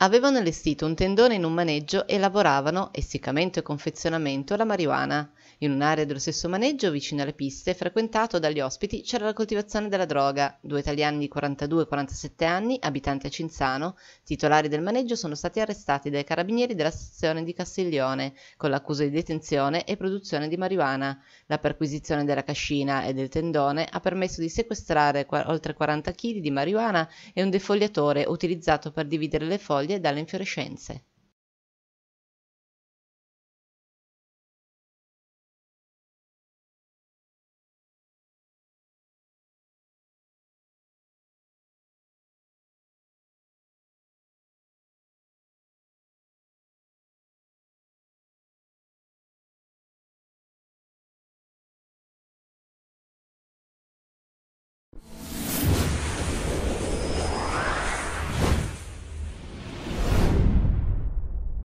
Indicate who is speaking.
Speaker 1: Avevano allestito un tendone in un maneggio e lavoravano, essiccamento e confezionamento, la marijuana. In un'area dello stesso maneggio, vicino alle piste, frequentato dagli ospiti, c'era la coltivazione della droga. Due italiani di 42 e 47 anni, abitanti a Cinzano, titolari del maneggio, sono stati arrestati dai carabinieri della stazione di Castiglione, con l'accusa di detenzione e produzione di marijuana. La perquisizione della cascina e del tendone ha permesso di sequestrare oltre 40 kg di marijuana e un defogliatore utilizzato per dividere le foglie foglie dalle infiorescenze